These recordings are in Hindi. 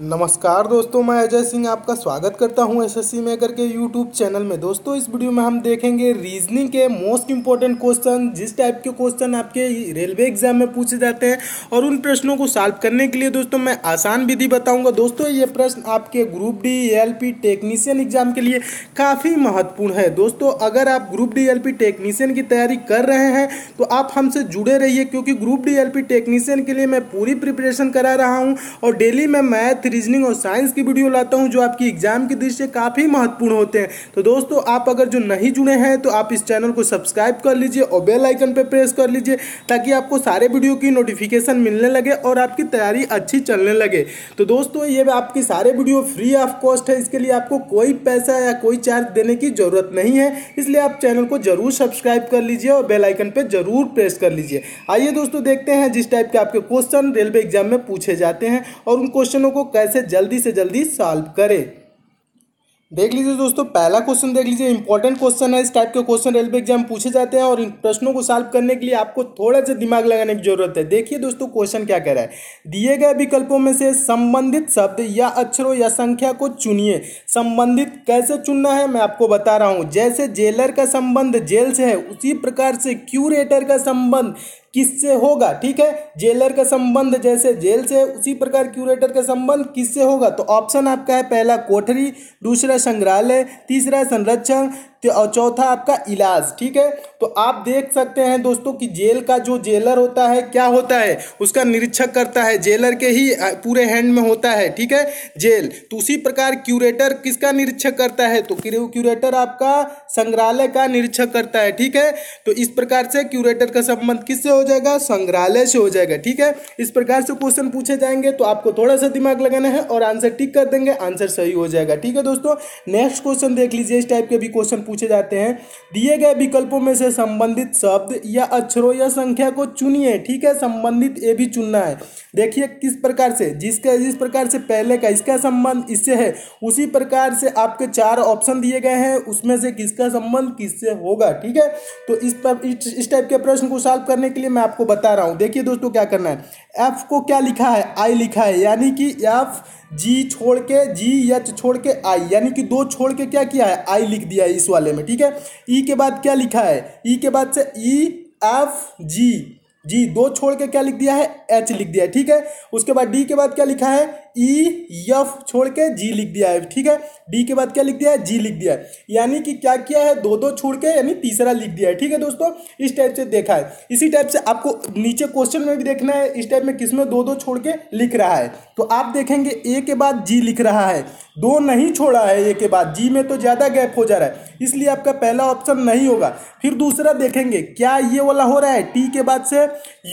नमस्कार दोस्तों मैं अजय सिंह आपका स्वागत करता हूं एसएससी मेकर के यूट्यूब चैनल में दोस्तों इस वीडियो में हम देखेंगे रीजनिंग के मोस्ट इंपॉर्टेंट क्वेश्चन जिस टाइप के क्वेश्चन आपके रेलवे एग्जाम में पूछे जाते हैं और उन प्रश्नों को सॉल्व करने के लिए दोस्तों मैं आसान विधि बताऊंगा दोस्तों ये प्रश्न आपके group D L technician exam के लिए काफ़ी महत्वपूर्ण है दोस्तों अगर आप ग्रुप डी एल टेक्नीशियन की तैयारी कर रहे हैं तो आप हमसे जुड़े रहिए क्योंकि ग्रुप डी एल टेक्नीशियन के लिए मैं पूरी प्रिपरेशन करा रहा हूँ और डेली मैं मैथ मैथ रीजनिंग और साइंस की वीडियो लाता हूँ जो आपकी एग्जाम की दृष्टि से काफ़ी महत्वपूर्ण होते हैं तो दोस्तों आप अगर जो नहीं जुड़े हैं तो आप इस चैनल को सब्सक्राइब कर लीजिए और बेल आइकन पर प्रेस कर लीजिए ताकि आपको सारे वीडियो की नोटिफिकेशन मिलने लगे और आपकी तैयारी अच्छी चलने लगे तो दोस्तों ये आपकी सारे वीडियो फ्री ऑफ कॉस्ट है इसके लिए आपको कोई पैसा या कोई चार्ज देने की ज़रूरत नहीं है इसलिए आप चैनल को जरूर सब्सक्राइब कर लीजिए और बेल आइकन पर जरूर प्रेस कर लीजिए आइए दोस्तों देखते हैं जिस टाइप के आपके क्वेश्चन रेलवे एग्जाम में पूछे जाते हैं और उन क्वेश्चनों को कैसे जल्दी से जल्दी सॉल्व करें देख लीजिए दोस्तों पहला क्वेश्चन देख लीजिए इंपॉर्टेंट क्वेश्चन है इस टाइप के क्वेश्चन रेलवे एग्जाम पूछे जाते हैं और इन प्रश्नों को सॉल्व करने के लिए आपको थोड़ा सा दिमाग लगाने की जरूरत है देखिए दोस्तों क्वेश्चन क्या कह रहा है दिए गए विकल्पों में से संबंधित शब्द या अक्षरों या संख्या को चुनिए संबंधित कैसे चुनना है मैं आपको बता रहा हूँ जैसे जेलर का संबंध जेल से है उसी प्रकार से क्यूरेटर का संबंध किससे होगा ठीक है जेलर का संबंध जैसे जेल से उसी प्रकार क्यूरेटर का संबंध किससे होगा तो ऑप्शन आपका है पहला कोठरी दूसरा संग्रहालय तीसरा संरक्षण तो और चौथा आपका इलाज ठीक है तो आप देख सकते हैं दोस्तों कि जेल का जो जेलर होता है क्या होता है उसका निरीक्षक करता है जेलर के ही पूरे हैंड में होता है ठीक है जेल तो उसी प्रकार क्यूरेटर किसका निरीक्षक करता है तो क्यूरेटर आपका संग्रहालय का निरीक्षक करता है ठीक है तो इस प्रकार से क्यूरेटर का संबंध किससे हो जाएगा संग्रहालय से हो जाएगा ठीक है इस प्रकार से क्वेश्चन पूछे जाएंगे तो आपको थोड़ा सा दिमाग लगाना है और आंसर टिक कर देंगे आंसर सही हो जाएगा ठीक है दोस्तों नेक्स्ट क्वेश्चन देख लीजिए इस टाइप के भी क्वेश्चन पूछे जाते हैं दिए गए विकल्पों में से संबंधित शब्द या अक्षरों या संख्या को चुनिए ठीक है संबंधित ए भी चुनना है देखिए किस प्रकार से जिसका जिस प्रकार से पहले का इसका संबंध इससे है उसी प्रकार से आपके चार ऑप्शन दिए गए हैं उसमें से किसका संबंध किससे होगा ठीक है तो इस पर इस टाइप के प्रश्न को सॉल्व करने के लिए मैं आपको बता रहा हूँ देखिए दोस्तों क्या करना है एफ को क्या लिखा है आई लिखा है यानी कि एफ जी छोड़ के जी एच छोड़ के आई यानी कि दो छोड़ के क्या किया है आई लिख दिया है इस वाले वाले में ठीक है ई e के बाद क्या लिखा है ई e के बाद से ई एफ जी जी दो छोड़ के क्या लिख दिया है एच लिख दिया है ठीक है उसके बाद डी के बाद क्या लिखा है ई यफ छोड़ के जी लिख दिया है ठीक है डी के बाद क्या लिख दिया है जी लिख दिया है यानी कि क्या किया है दो दो छोड़ के यानी तीसरा लिख दिया है ठीक है दोस्तों इस टाइप से देखा है इसी टाइप से आपको नीचे क्वेश्चन में भी देखना है इस टाइप में किसमें दो दो छोड़ के लिख रहा है तो आप देखेंगे ए के बाद जी लिख रहा है दो नहीं छोड़ा है ए के बाद जी में तो ज़्यादा गैप हो जा रहा है इसलिए आपका पहला ऑप्शन नहीं होगा फिर दूसरा देखेंगे क्या ये वाला हो रहा है टी के बाद से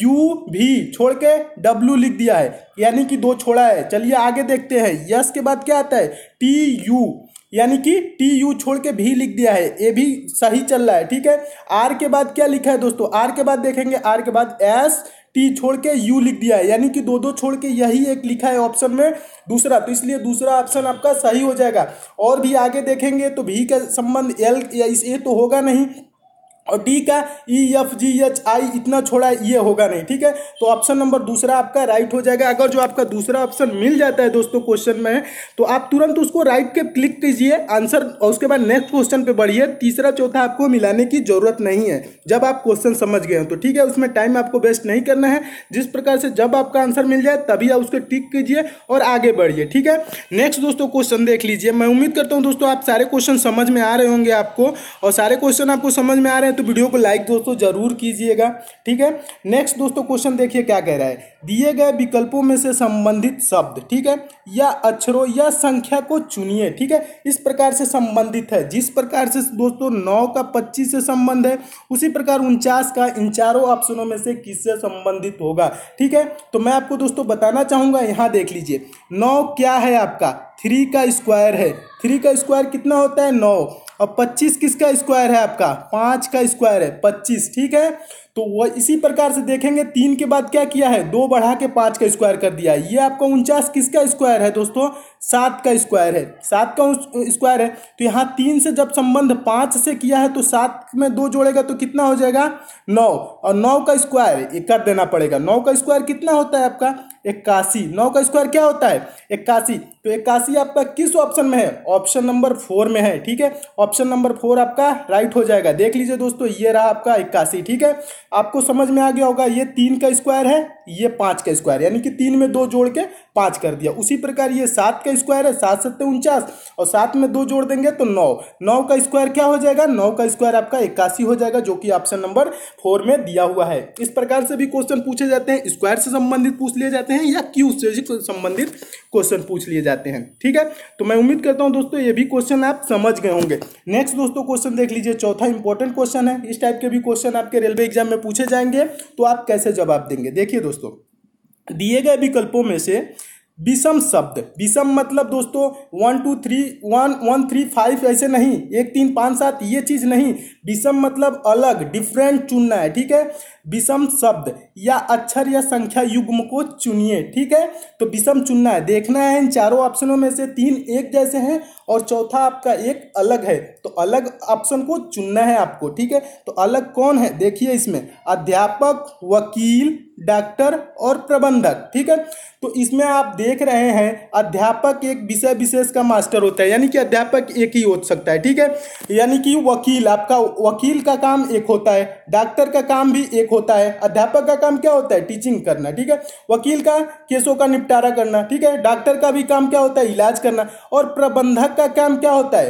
यू भी छोड़ के डब्ल्यू लिख दिया है यानी कि दो छोड़ा है चलिए चलिए आगे देखते हैं यस के बाद क्या आता है टी यू यानी कि टी यू छोड़ के भी लिख दिया है ये भी सही चल रहा है ठीक है आर के बाद क्या लिखा है दोस्तों आर के बाद देखेंगे आर के बाद एस टी छोड़ के यू लिख दिया है यानी कि दो दो छोड़ के यही एक लिखा है ऑप्शन में दूसरा तो इसलिए दूसरा ऑप्शन आपका सही हो जाएगा और भी आगे देखेंगे तो भी का संबंध एल या इस ए तो होगा नहीं और डी का E F G H I इतना छोड़ा ये होगा नहीं ठीक है तो ऑप्शन नंबर दूसरा आपका राइट हो जाएगा अगर जो आपका दूसरा ऑप्शन मिल जाता है दोस्तों क्वेश्चन में तो आप तुरंत उसको राइट के क्लिक कीजिए आंसर और उसके बाद नेक्स्ट क्वेश्चन पे बढ़िए तीसरा चौथा आपको मिलाने की जरूरत नहीं है जब आप क्वेश्चन समझ गए हो तो ठीक है उसमें टाइम आपको वेस्ट नहीं करना है जिस प्रकार से जब आपका आंसर मिल जाए तभी आप उसको टिक कीजिए और आगे बढ़िए ठीक है नेक्स्ट दोस्तों क्वेश्चन देख लीजिए मैं उम्मीद करता हूँ दोस्तों आप सारे क्वेश्चन समझ में आ रहे होंगे आपको और सारे क्वेश्चन आपको समझ में आ रहे हैं हैं तो वीडियो को लाइक दोस्तों जरूर कीजिएगा ठीक है नेक्स्ट दोस्तों क्वेश्चन देखिए क्या कह रहा है दिए गए विकल्पों में से संबंधित शब्द ठीक है या अक्षरों या संख्या को चुनिए ठीक है इस प्रकार से संबंधित है जिस प्रकार से दोस्तों नौ का पच्चीस से संबंध है उसी प्रकार उनचास का इन चारों ऑप्शनों में से किससे संबंधित होगा ठीक है तो मैं आपको दोस्तों बताना चाहूँगा यहाँ देख लीजिए नौ क्या है आपका थ्री का स्क्वायर है थ्री का स्क्वायर कितना होता है नौ और पच्चीस किसका स्क्वायर है आपका पाँच का स्क्वायर है पच्चीस ठीक है तो वह इसी प्रकार से देखेंगे तीन के बाद क्या किया है दो बढ़ा के पाँच का स्क्वायर कर दिया है ये आपका उनचास किसका स्क्वायर है दोस्तों सात का स्क्वायर है सात का स्क्वायर है तो यहाँ तीन से जब संबंध पाँच से किया है तो सात में दो जोड़ेगा तो कितना हो जाएगा नौ और नौ का स्क्वायर ये कर देना पड़ेगा नौ का स्क्वायर कितना होता है आपका इक्यासी नौ का स्क्वायर क्या होता है इक्यासी तो इक्यासी आपका किस ऑप्शन में है ऑप्शन नंबर फोर में है ठीक है ऑप्शन नंबर फोर आपका राइट हो जाएगा देख लीजिए दोस्तों ये रहा आपका इक्यासी ठीक है आपको समझ में आ गया होगा ये तीन का स्क्वायर है ये पाँच का स्क्वायर यानी कि तीन में दो जोड़ के पाँच कर दिया उसी प्रकार ये सात का स्क्वायर है सात सत्तर उनचास और सात में दो जोड़ देंगे तो नौ नौ का स्क्वायर क्या हो जाएगा नौ का स्क्वायर आपका इक्यासी हो जाएगा जो कि ऑप्शन नंबर फोर में दिया हुआ है इस प्रकार से भी क्वेश्चन पूछे जाते हैं स्क्वायर से संबंधित पूछ लिए जाते हैं या क्यू से संबंधित क्वेश्चन पूछ लिए जाते हैं ठीक है तो मैं उम्मीद करता हूँ दोस्तों ये भी क्वेश्चन आप समझ गए होंगे नेक्स्ट दोस्तों क्वेश्चन देख लीजिए चौथा इंपॉर्टेंट क्वेश्चन है इस टाइप के भी क्वेश्चन आपके रेलवे एग्जाम में पूछे जाएंगे तो आप कैसे जवाब देंगे देखिए दोस्तों दिए गए विकल्पों में से विषम शब्द विषम मतलब दोस्तों one two three one one three five ऐसे नहीं एक तीन पाँच सात ये चीज़ नहीं विषम मतलब अलग डिफरेंट चुनना है ठीक है विषम शब्द या अक्षर या संख्या युग्म को चुनिए ठीक है तो विषम चुनना है देखना है इन चारों ऑप्शनों में से तीन एक जैसे हैं और चौथा आपका एक अलग है तो अलग ऑप्शन को चुनना है आपको ठीक है तो अलग कौन है देखिए इसमें अध्यापक वकील डॉक्टर और प्रबंधक ठीक है तो इसमें आप देख रहे हैं अध्यापक एक विषय विशेष का मास्टर होता है यानी कि अध्यापक एक ही हो सकता है ठीक है यानी कि वकील आपका वकील का काम एक होता है डॉक्टर का काम भी एक होता है अध्यापक का काम क्या होता है टीचिंग करना ठीक है वकील का केसों का निपटारा करना ठीक है डॉक्टर का भी काम क्या होता है इलाज करना और प्रबंधक का काम क्या होता है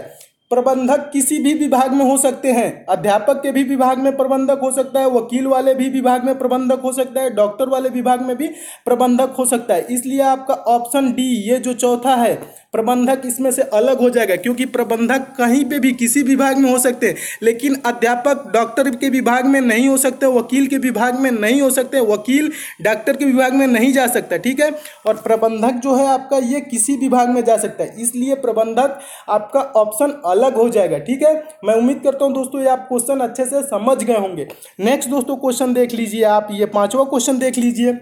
प्रबंधक किसी भी विभाग में हो सकते हैं अध्यापक के भी विभाग में प्रबंधक हो सकता है वकील वाले भी विभाग में प्रबंधक हो सकता है डॉक्टर वाले विभाग में भी प्रबंधक हो सकता है इसलिए आपका ऑप्शन डी ये जो चौथा है प्रबंधक इसमें से अलग हो जाएगा क्योंकि प्रबंधक कहीं पे भी किसी विभाग में हो सकते हैं लेकिन अध्यापक डॉक्टर के विभाग में नहीं हो सकते वकील के विभाग में नहीं हो सकते वकील डॉक्टर के विभाग में नहीं जा सकता ठीक है और प्रबंधक जो है आपका ये किसी विभाग में जा सकता है इसलिए प्रबंधक आपका ऑप्शन अलग हो जाएगा ठीक है मैं उम्मीद करता हूँ दोस्तों ये आप क्वेश्चन अच्छे से समझ गए होंगे नेक्स्ट दोस्तों क्वेश्चन देख लीजिए आप ये पाँचवा क्वेश्चन देख लीजिए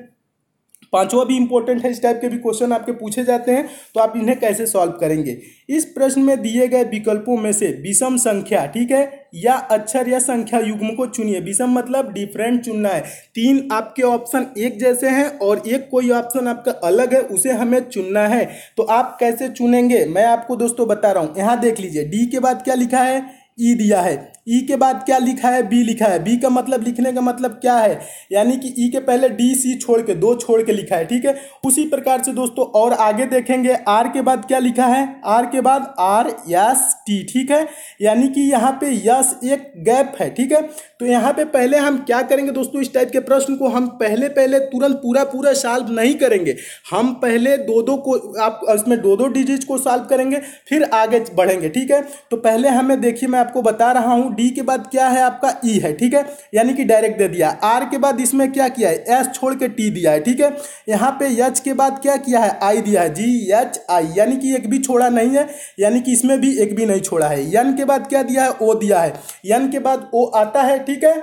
पांचवा भी इंपॉर्टेंट है इस टाइप के भी क्वेश्चन आपके पूछे जाते हैं तो आप इन्हें कैसे सॉल्व करेंगे इस प्रश्न में दिए गए विकल्पों में से विषम संख्या ठीक है या अक्षर या संख्या युग्म को चुनिए विषम मतलब डिफरेंट चुनना है तीन आपके ऑप्शन एक जैसे हैं और एक कोई ऑप्शन आपका अलग है उसे हमें चुनना है तो आप कैसे चुनेंगे मैं आपको दोस्तों बता रहा हूँ यहाँ देख लीजिए डी के बाद क्या लिखा है ई e दिया है ई e के बाद क्या लिखा है बी लिखा है बी का मतलब लिखने का मतलब क्या है यानी कि ई e के पहले डी सी छोड़ के दो छोड़ के लिखा है ठीक है उसी प्रकार से दोस्तों और आगे देखेंगे आर के बाद क्या लिखा है आर के बाद आर यस टी ठीक है यानी कि यहाँ पे यस एक गैप है ठीक है तो यहाँ पे पहले हम क्या करेंगे दोस्तों इस टाइप के प्रश्न को हम पहले पहले तुरंत पूरा पूरा सॉल्व नहीं करेंगे हम पहले दो दो को आप इसमें दो दो डिजिट को सॉल्व करेंगे फिर आगे बढ़ेंगे ठीक है तो पहले हमें देखिए मैं आपको बता रहा हूँ डी के बाद क्या है आपका ई e है ठीक है यानी कि डायरेक्ट दे दिया आर के बाद इसमें क्या किया है एस छोड़ के टी दिया है ठीक है यहाँ पे एच के बाद क्या किया है आई दिया है जी एच आई यानी कि एक भी छोड़ा नहीं है यानी कि इसमें भी एक भी नहीं छोड़ा है यन के बाद क्या दिया है ओ दिया है यन के बाद ओ आता है ठीक है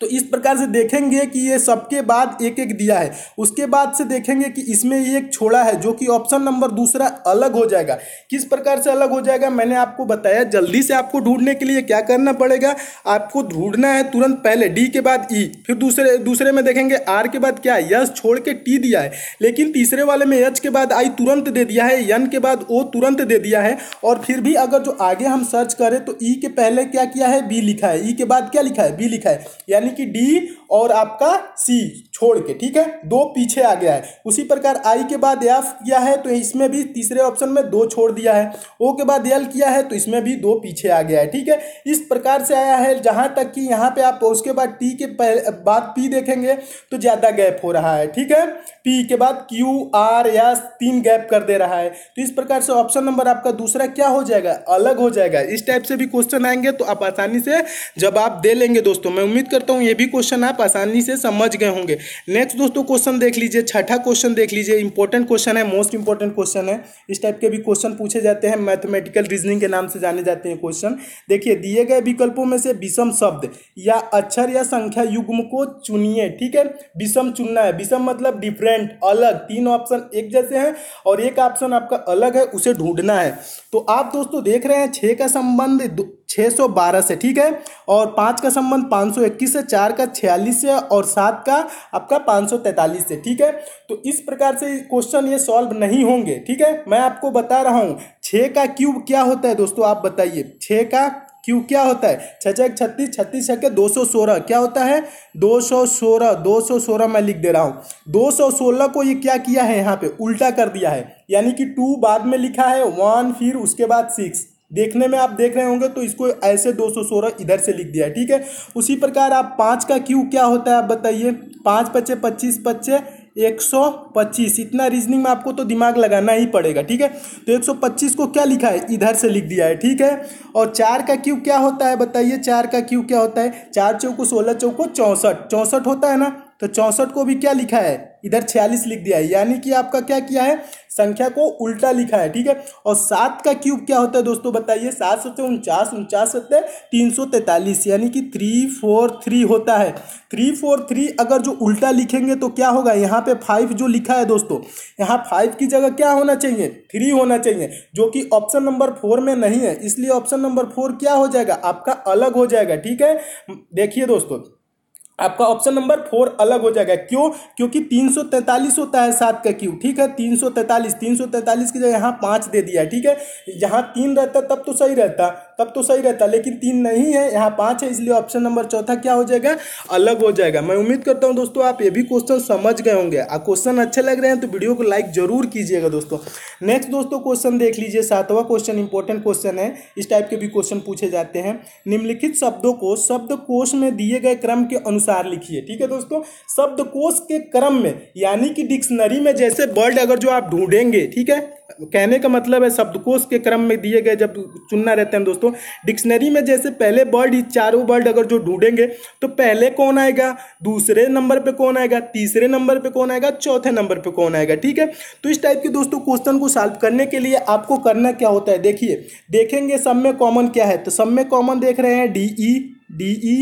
तो इस प्रकार से देखेंगे कि ये सबके बाद एक एक दिया है उसके बाद से देखेंगे कि इसमें ये एक छोड़ा है जो कि ऑप्शन नंबर दूसरा अलग हो जाएगा किस प्रकार से अलग हो जाएगा मैंने आपको बताया जल्दी से आपको ढूंढने के लिए क्या करना पड़ेगा आपको ढूंढना है तुरंत पहले डी के बाद ई फिर दूसरे दूसरे में देखेंगे आर के बाद क्या यश छोड़ के टी दिया है लेकिन तीसरे वाले में एच के बाद आई तुरंत दे दिया है यन के बाद ओ तुरंत दे दिया है और फिर भी अगर जो आगे हम सर्च करें तो ई के पहले क्या किया है बी लिखा है ई के बाद क्या लिखा है बी लिखा है यानी कि डी और आपका सी छोड़ के ठीक है दो पीछे आ गया है उसी प्रकार आई के बाद एफ किया है तो इसमें भी तीसरे ऑप्शन में दो छोड़ दिया है ओ के बाद एल किया है तो इसमें भी दो पीछे आ गया है ठीक है इस प्रकार से आया है जहाँ तक कि यहाँ पे आप उसके बाद टी के बाद पी देखेंगे तो ज़्यादा गैप हो रहा है ठीक है पी के बाद क्यू आर एस तीन गैप कर दे रहा है तो इस प्रकार से ऑप्शन नंबर आपका दूसरा क्या हो जाएगा अलग हो जाएगा इस टाइप से भी क्वेश्चन आएंगे तो आप आसानी से जब आप दे लेंगे दोस्तों मैं उम्मीद करता हूँ ये भी क्वेश्चन आप आसानी से समझ गए होंगे नेक्स्ट दोस्तों क्वेश्चन देख लीजिए छठा क्वेश्चन देख लीजिए इंपॉर्टेंट क्वेश्चन है मोस्ट इंपॉर्टेंट क्वेश्चन है इस टाइप के भी क्वेश्चन पूछे जाते हैं मैथमेटिकल रीजनिंग के नाम से जाने जाते हैं क्वेश्चन देखिए दिए गए विकल्पों में से विषम शब्द या अक्षर या संख्या युग्म को चुनिए ठीक है विषम चुनना है विषम मतलब डिफरेंट अलग तीन ऑप्शन एक जैसे हैं और एक ऑप्शन आपका अलग है उसे ढूंढना है तो आप दोस्तों देख रहे हैं छः का संबंध 612 से ठीक है और पाँच का संबंध 521 से चार का छियालीस से और सात का आपका 543 से ठीक है तो इस प्रकार से क्वेश्चन ये सॉल्व नहीं होंगे ठीक है मैं आपको बता रहा हूँ छः का क्यूब क्या होता है दोस्तों आप बताइए छः का क्यूब क्या होता है छः छः छत्तीस छत्तीस के दो सौ सोलह क्या होता है दो सौ सोलह दो सौ सोलह मैं लिख दे रहा हूँ दो सौ सोलह को ये क्या किया है यहाँ पे उल्टा कर दिया है यानी कि टू बाद में लिखा है वन फिर उसके बाद सिक्स देखने में आप देख रहे होंगे तो इसको ऐसे 216 इधर से लिख दिया है ठीक है उसी प्रकार आप पाँच का क्यू क्या होता है आप बताइए पाँच पच्चे पच्चीस पच्चे एक सौ पच्चीस इतना रीजनिंग में आपको तो दिमाग लगाना ही पड़ेगा ठीक है तो एक सौ पच्चीस को क्या लिखा है इधर से लिख दिया है ठीक है और चार का क्यू क्या होता है बताइए चार का क्यू क्या होता है चार चौको सोलह चौको चौंसठ चौंसठ होता है ना तो चौंसठ को भी क्या लिखा है इधर छियालीस लिख दिया है यानी कि आपका क्या किया है संख्या को उल्टा लिखा है ठीक है और सात का क्यूब क्या होता है दोस्तों बताइए सात सत्य उनचास उनचास सत्य तीन सौ तैंतालीस यानी कि थ्री फोर थ्री होता है थ्री फोर थ्री अगर जो उल्टा लिखेंगे तो क्या होगा यहाँ पे फाइव जो लिखा है दोस्तों यहाँ फाइव की जगह क्या होना चाहिए थ्री होना चाहिए जो कि ऑप्शन नंबर फोर में नहीं है इसलिए ऑप्शन नंबर फोर क्या हो जाएगा आपका अलग हो जाएगा ठीक है देखिए दोस्तों आपका ऑप्शन नंबर फोर अलग हो जाएगा क्यों क्योंकि 343 होता है सात का क्यू ठीक है 343 343 की जगह यहाँ पाँच दे दिया है ठीक है यहाँ तीन रहता तब तो सही रहता तब तो सही रहता लेकिन तीन नहीं है यहाँ पाँच है इसलिए ऑप्शन नंबर चौथा क्या हो जाएगा अलग हो जाएगा मैं उम्मीद करता हूँ दोस्तों आप ये भी क्वेश्चन समझ गए होंगे आ क्वेश्चन अच्छे लग रहे हैं तो वीडियो को लाइक जरूर कीजिएगा दोस्तों नेक्स्ट दोस्तों क्वेश्चन देख लीजिए सातवां क्वेश्चन इंपॉर्टेंट क्वेश्चन है इस टाइप के भी क्वेश्चन पूछे जाते हैं निम्नलिखित शब्दों को शब्द कोश में दिए गए क्रम के अनुसार अनुसार लिखिए ठीक है दोस्तों शब्दकोश के क्रम में यानी कि डिक्शनरी में जैसे वर्ड अगर जो आप ढूंढेंगे ठीक है कहने का मतलब है शब्दकोश के क्रम में दिए गए जब चुनना रहते हैं दोस्तों डिक्शनरी में जैसे पहले वर्ड चारों वर्ड अगर जो ढूंढेंगे तो पहले कौन आएगा दूसरे नंबर पे कौन आएगा तीसरे नंबर पे कौन आएगा चौथे नंबर पे कौन आएगा ठीक है तो इस टाइप के दोस्तों क्वेश्चन को सॉल्व करने के लिए आपको करना क्या होता है देखिए देखेंगे सब में कॉमन क्या है तो सब में कॉमन देख रहे हैं D E D E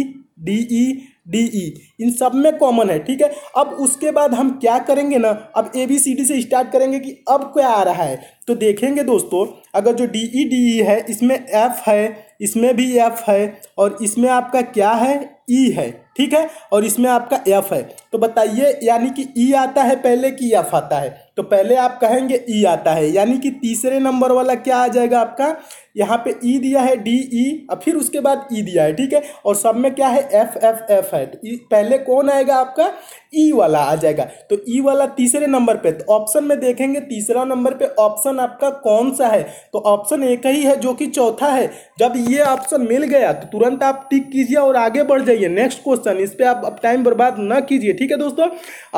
D E D E e. इन सब में कॉमन है ठीक है अब उसके बाद हम क्या करेंगे ना अब ए बी सी डी से स्टार्ट करेंगे कि अब क्या आ रहा है तो देखेंगे दोस्तों अगर जो डी ई डी ई है इसमें एफ है इसमें भी एफ है और इसमें आपका क्या है ई e है ठीक है और इसमें आपका एफ है तो बताइए यानी कि ई e आता है पहले कि एफ आता है तो पहले आप कहेंगे ई e आता है यानी कि तीसरे नंबर वाला क्या आ जाएगा आपका यहाँ पे ई e दिया है डी ई और फिर उसके बाद ई दिया है ठीक है और सब में क्या है एफ एफ एफ है तो पहले कौन आएगा आपका ई वाला आ जाएगा तो ई वाला तीसरे नंबर पे तो ऑप्शन में देखेंगे तीसरा नंबर पे ऑप्शन आपका कौन सा है तो ऑप्शन एक ही है जो कि चौथा है जब ये ऑप्शन मिल गया तो तुरंत आप टिक कीजिए और आगे बढ़ जाइए नेक्स्ट क्वेश्चन क्वेश्चन इस पर आप टाइम बर्बाद न कीजिए ठीक है दोस्तों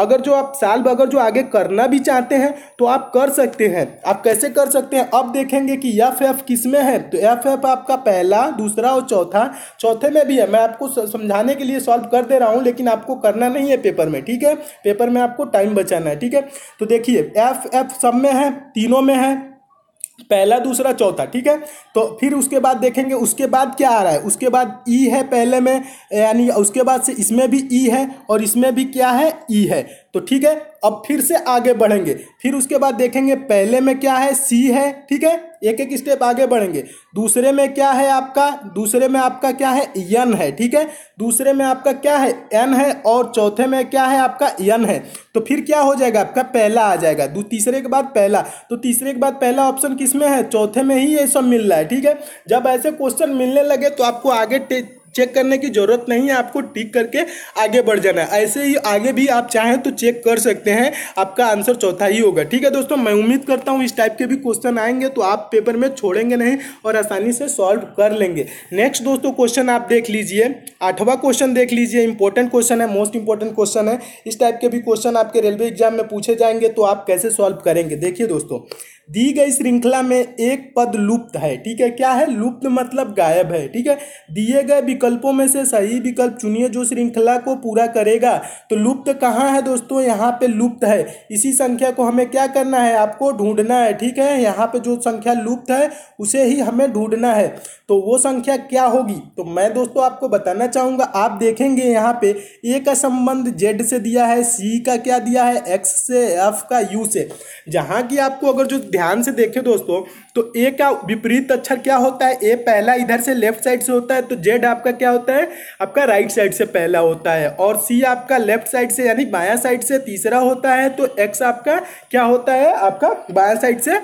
अगर जो आप साल अगर जो आगे करना भी चाहते हैं तो आप कर सकते हैं आप कैसे कर सकते हैं अब देखेंगे कि एफ एफ किस में है तो एफ एफ आपका पहला दूसरा और चौथा चौथे में भी है मैं आपको समझाने के लिए सॉल्व कर दे रहा हूँ लेकिन आपको करना नहीं है पेपर में ठीक है पेपर में आपको टाइम बचाना है ठीक है तो देखिए एफ एफ सब में है तीनों में है पहला दूसरा चौथा ठीक है तो फिर उसके बाद देखेंगे उसके बाद क्या आ रहा है उसके बाद ई है पहले में यानी उसके बाद से इसमें भी ई है और इसमें भी क्या है ई है तो ठीक है अब फिर से आगे बढ़ेंगे फिर उसके बाद देखेंगे पहले में क्या है सी है ठीक है एक एक स्टेप आगे बढ़ेंगे दूसरे में क्या है आपका दूसरे में आपका क्या है यन है ठीक है दूसरे में आपका क्या है एन है और चौथे में क्या है आपका यन है तो फिर क्या हो जाएगा आपका पहला आ जाएगा तीसरे के बाद पहला तो तीसरे के बाद पहला ऑप्शन किस में है चौथे में ही ये सब मिल रहा है ठीक है जब ऐसे क्वेश्चन मिलने लगे तो आपको आगे चेक करने की ज़रूरत नहीं है आपको टिक करके आगे बढ़ जाना है ऐसे ही आगे भी आप चाहें तो चेक कर सकते हैं आपका आंसर चौथा ही होगा ठीक है दोस्तों मैं उम्मीद करता हूँ इस टाइप के भी क्वेश्चन आएंगे तो आप पेपर में छोड़ेंगे नहीं और आसानी से सॉल्व कर लेंगे नेक्स्ट दोस्तों क्वेश्चन आप देख लीजिए आठवा क्वेश्चन देख लीजिए इंपॉर्टेंट क्वेश्चन है मोस्ट इंपॉर्टेंट क्वेश्चन है इस टाइप के भी क्वेश्चन आपके रेलवे एग्जाम में पूछे जाएंगे तो आप कैसे सॉल्व करेंगे देखिए दोस्तों दी गई श्रृंखला में एक पद लुप्त है ठीक है क्या है लुप्त मतलब गायब है ठीक है दिए गए विकल्पों में से सही विकल्प चुनिए जो श्रृंखला को पूरा करेगा तो लुप्त कहाँ है दोस्तों यहाँ पे लुप्त है इसी संख्या को हमें क्या करना है आपको ढूंढना है ठीक है यहाँ पे जो संख्या लुप्त है उसे ही हमें ढूंढना है तो वो संख्या क्या होगी तो मैं दोस्तों आपको बताना चाहूँगा आप देखेंगे यहाँ पे ए का संबंध जेड से दिया है सी का क्या दिया है एक्स से एफ का यू से जहाँ की आपको अगर जो ध्यान से देखें दोस्तों तो ए का विपरीत अक्षर क्या होता है ए पहला इधर से लेफ्ट साइड से होता है तो जेड आपका क्या होता है आपका राइट साइड से पहला होता है और सी आपका लेफ्ट साइड से यानी बाया साइड से तीसरा होता है तो एक्स आपका क्या होता है आपका बाया साइड से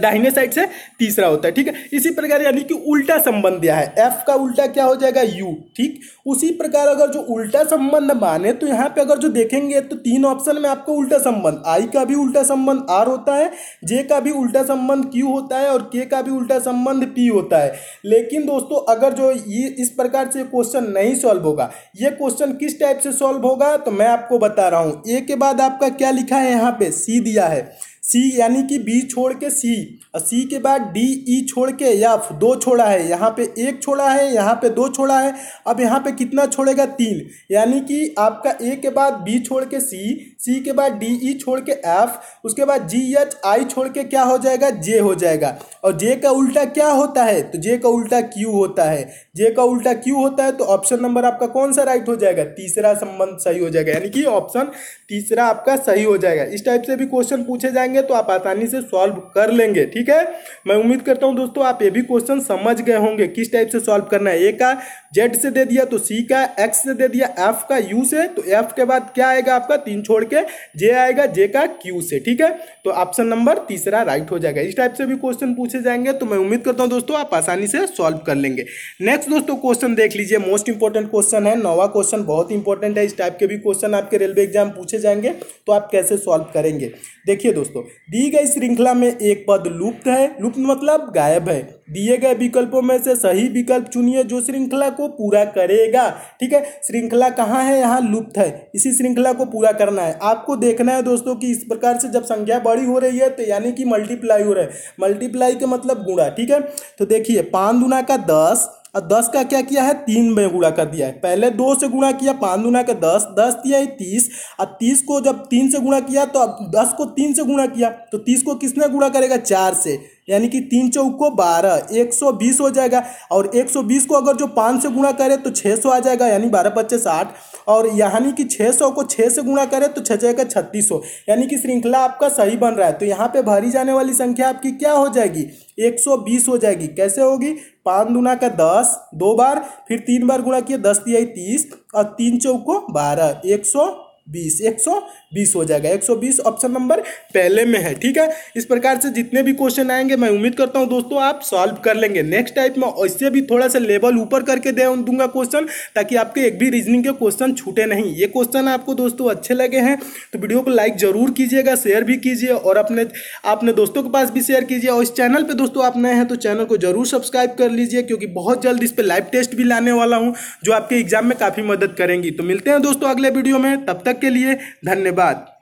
दाहिने साइड से तीसरा होता है ठीक है इसी प्रकार यानी कि उल्टा संबंध दिया है एफ का उल्टा क्या हो जाएगा यू ठीक उसी प्रकार अगर जो उल्टा संबंध माने तो यहाँ पे अगर जो देखेंगे तो तीन ऑप्शन में आपको उल्टा संबंध आई का भी उल्टा संबंध आर होता है जे का भी उल्टा संबंध क्यू होता है और के का भी उल्टा संबंध पी होता है लेकिन दोस्तों अगर जो ये इस प्रकार से क्वेश्चन नहीं सॉल्व होगा ये क्वेश्चन किस टाइप से सॉल्व होगा तो मैं आपको बता रहा हूँ ए के बाद आपका क्या लिखा है यहाँ पे सी दिया है सी यानी कि बी छोड़ के सी और सी के बाद डी ई छोड़ के एफ दो छोड़ा है यहाँ पे एक छोड़ा है यहाँ पे दो छोड़ा है अब यहाँ पे कितना छोड़ेगा तीन यानी कि आपका ए के बाद बी छोड़ के सी सी के बाद डी ई e छोड़ के एफ उसके बाद जी एच आई छोड़ के क्या हो जाएगा जे हो जाएगा और जे का उल्टा क्या होता है तो जे का उल्टा क्यू होता है जे का उल्टा क्यू होता है तो ऑप्शन नंबर आपका कौन सा राइट हो जाएगा तीसरा संबंध सही हो जाएगा यानी कि ऑप्शन तीसरा आपका सही हो जाएगा इस टाइप से भी क्वेश्चन पूछे जाएंगे तो आप आसानी से सॉल्व कर लेंगे ठीक है मैं उम्मीद करता हूँ दोस्तों आप ये भी क्वेश्चन समझ गए होंगे किस टाइप से सॉल्व करना है ए का जेड से दे दिया तो सी का एक्स से दे दिया एफ का यू से तो एफ के बाद क्या आएगा आपका तीन छोड़ के जे आएगा जे का क्यू से ठीक है तो ऑप्शन नंबर तीसरा राइट हो जाएगा इस टाइप से भी क्वेश्चन पूछे जाएंगे तो मैं उम्मीद करता हूँ दोस्तों आप आसानी से सॉल्व कर लेंगे नेक्स्ट दोस्तों क्वेश्चन देख लीजिए मोस्ट इंपॉर्टेंट क्वेश्चन है नवा क्वेश्चन बहुत इंपॉर्टेंट है इस टाइप के भी क्वेश्चन आपके रेलवे एग्जाम पूछे जाएंगे तो आप कैसे सॉल्व करेंगे देखिए दोस्तों दी गई श्रृंखला में एक पद लुप्त है लुप्त मतलब गायब है दिए गए विकल्पों में से सही विकल्प चुनिए जो श्रृंखला को पूरा करेगा ठीक है श्रृंखला कहाँ है यहाँ लुप्त है इसी श्रृंखला को पूरा करना है आपको देखना है दोस्तों कि इस प्रकार से जब संख्या बड़ी हो रही है तो यानी कि मल्टीप्लाई हो रहा है मल्टीप्लाई का मतलब गुणा ठीक है तो देखिए पाँच दुना का दस और दस का क्या किया है तीन में गुणा कर दिया है पहले दो से गुणा किया पाँच गुना का दस दस दिया है तीस और तीस को जब तीन से गुणा किया तो अब दस को तीन से गुणा किया तो तीस को किसने गुणा करेगा चार से यानी कि तीन चौक को बारह एक सौ बीस हो जाएगा और एक सौ बीस को अगर जो पाँच से गुणा करें तो छः सौ आ जाएगा यानी बारह पच्चे साठ और यानी कि छः सौ को छः से गुणा करें तो छः जाएगा छत्तीस सौ यानी कि श्रृंखला आपका सही बन रहा है तो यहाँ पे भरी जाने वाली संख्या आपकी क्या हो जाएगी एक सौ बीस हो जाएगी कैसे होगी पाँच गुना का दस दो बार फिर तीन बार गुणा किया दस दिया तीस और तीन चौक को बारह एक सौ बीस एक सौ बीस हो जाएगा एक सौ बीस ऑप्शन नंबर पहले में है ठीक है इस प्रकार से जितने भी क्वेश्चन आएंगे मैं उम्मीद करता हूँ दोस्तों आप सॉल्व कर लेंगे नेक्स्ट टाइप में इससे भी थोड़ा सा लेवल ऊपर करके दे दूंगा क्वेश्चन ताकि आपके एक भी रीजनिंग के क्वेश्चन छूटे नहीं ये क्वेश्चन आपको दोस्तों अच्छे लगे हैं तो वीडियो को लाइक जरूर कीजिएगा शेयर भी कीजिए और अपने अपने दोस्तों के पास भी शेयर कीजिए और इस चैनल पर दोस्तों आप नए हैं तो चैनल को जरूर सब्सक्राइब कर लीजिए क्योंकि बहुत जल्द इस पर लाइव टेस्ट भी लाने वाला हूँ जो आपके एग्जाम में काफ़ी मदद करेंगी तो मिलते हैं दोस्तों अगले वीडियो में तब तक के लिए धन्यवाद